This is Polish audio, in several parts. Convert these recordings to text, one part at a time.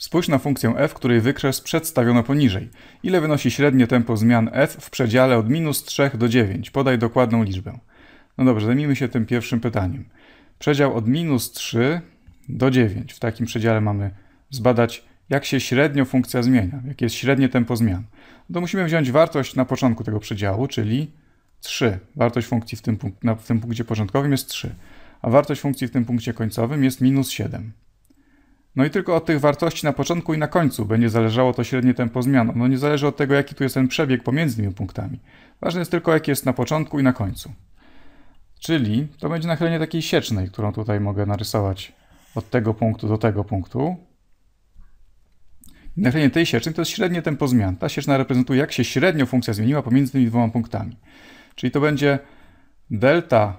Spójrz na funkcję f, której wykres przedstawiono poniżej. Ile wynosi średnie tempo zmian f w przedziale od minus 3 do 9? Podaj dokładną liczbę. No dobrze, zajmijmy się tym pierwszym pytaniem. Przedział od minus 3 do 9. W takim przedziale mamy zbadać, jak się średnio funkcja zmienia, jakie jest średnie tempo zmian. No to musimy wziąć wartość na początku tego przedziału, czyli 3. Wartość funkcji w tym, punk w tym punkcie początkowym jest 3, a wartość funkcji w tym punkcie końcowym jest minus 7. No i tylko od tych wartości na początku i na końcu będzie zależało to średnie tempo zmian. No nie zależy od tego, jaki tu jest ten przebieg pomiędzy tymi punktami. Ważne jest tylko, jaki jest na początku i na końcu. Czyli to będzie nachylenie takiej siecznej, którą tutaj mogę narysować od tego punktu do tego punktu. Nachylenie tej siecznej to jest średnie tempo zmian. Ta sieczna reprezentuje, jak się średnio funkcja zmieniła pomiędzy tymi dwoma punktami. Czyli to będzie delta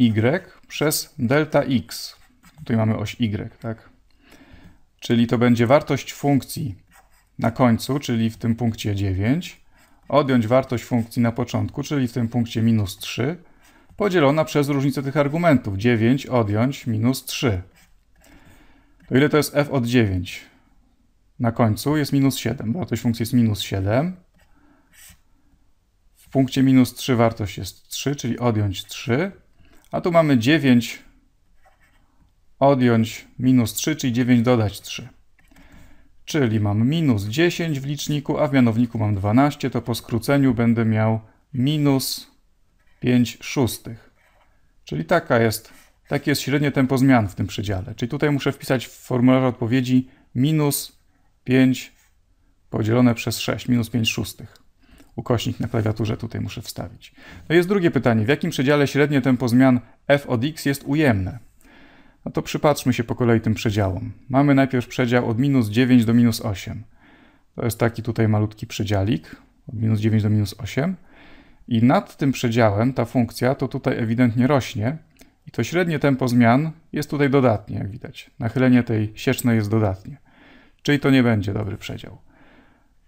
y przez delta x. Tutaj mamy oś y, tak? tak? Czyli to będzie wartość funkcji na końcu, czyli w tym punkcie 9, odjąć wartość funkcji na początku, czyli w tym punkcie minus 3, podzielona przez różnicę tych argumentów. 9 odjąć minus 3. To ile to jest f od 9? Na końcu jest minus 7. Wartość funkcji jest minus 7. W punkcie minus 3 wartość jest 3, czyli odjąć 3. A tu mamy 9 odjąć minus 3, czyli 9 dodać 3. Czyli mam minus 10 w liczniku, a w mianowniku mam 12, to po skróceniu będę miał minus 5 szóstych. Czyli taka jest, takie jest średnie tempo zmian w tym przedziale. Czyli tutaj muszę wpisać w formularzu odpowiedzi minus 5 podzielone przez 6, minus 5 szóstych. Ukośnik na klawiaturze tutaj muszę wstawić. No jest drugie pytanie. W jakim przedziale średnie tempo zmian f od x jest ujemne? No to przypatrzmy się po kolei tym przedziałom. Mamy najpierw przedział od minus 9 do minus 8. To jest taki tutaj malutki przedziałik, od minus 9 do minus 8. I nad tym przedziałem ta funkcja to tutaj ewidentnie rośnie i to średnie tempo zmian jest tutaj dodatnie, jak widać. Nachylenie tej siecznej jest dodatnie. Czyli to nie będzie dobry przedział.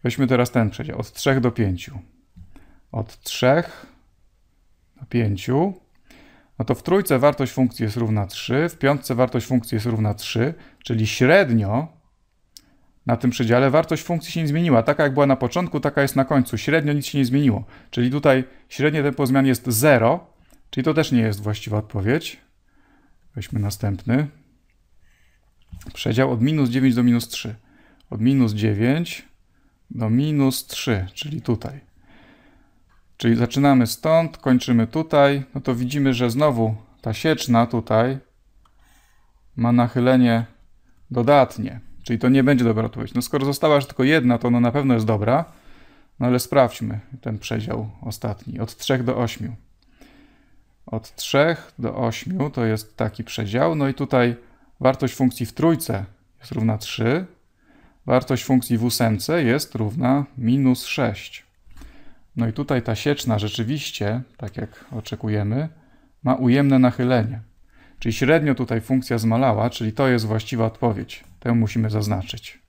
Weźmy teraz ten przedział, od 3 do 5. Od 3 do 5 no to w trójce wartość funkcji jest równa 3, w piątce wartość funkcji jest równa 3, czyli średnio na tym przedziale wartość funkcji się nie zmieniła. Taka jak była na początku, taka jest na końcu. Średnio nic się nie zmieniło. Czyli tutaj średnie tempo zmian jest 0, czyli to też nie jest właściwa odpowiedź. Weźmy następny. Przedział od minus 9 do minus 3. Od minus 9 do minus 3, czyli tutaj. Czyli zaczynamy stąd, kończymy tutaj, no to widzimy, że znowu ta sieczna tutaj ma nachylenie dodatnie. Czyli to nie będzie dobra odpowiedź. No skoro została już tylko jedna, to ona na pewno jest dobra. No ale sprawdźmy ten przedział ostatni. Od 3 do 8. Od 3 do 8 to jest taki przedział. No i tutaj wartość funkcji w trójce jest równa 3. Wartość funkcji w ósemce jest równa minus 6. No i tutaj ta sieczna rzeczywiście, tak jak oczekujemy, ma ujemne nachylenie. Czyli średnio tutaj funkcja zmalała, czyli to jest właściwa odpowiedź. Tę musimy zaznaczyć.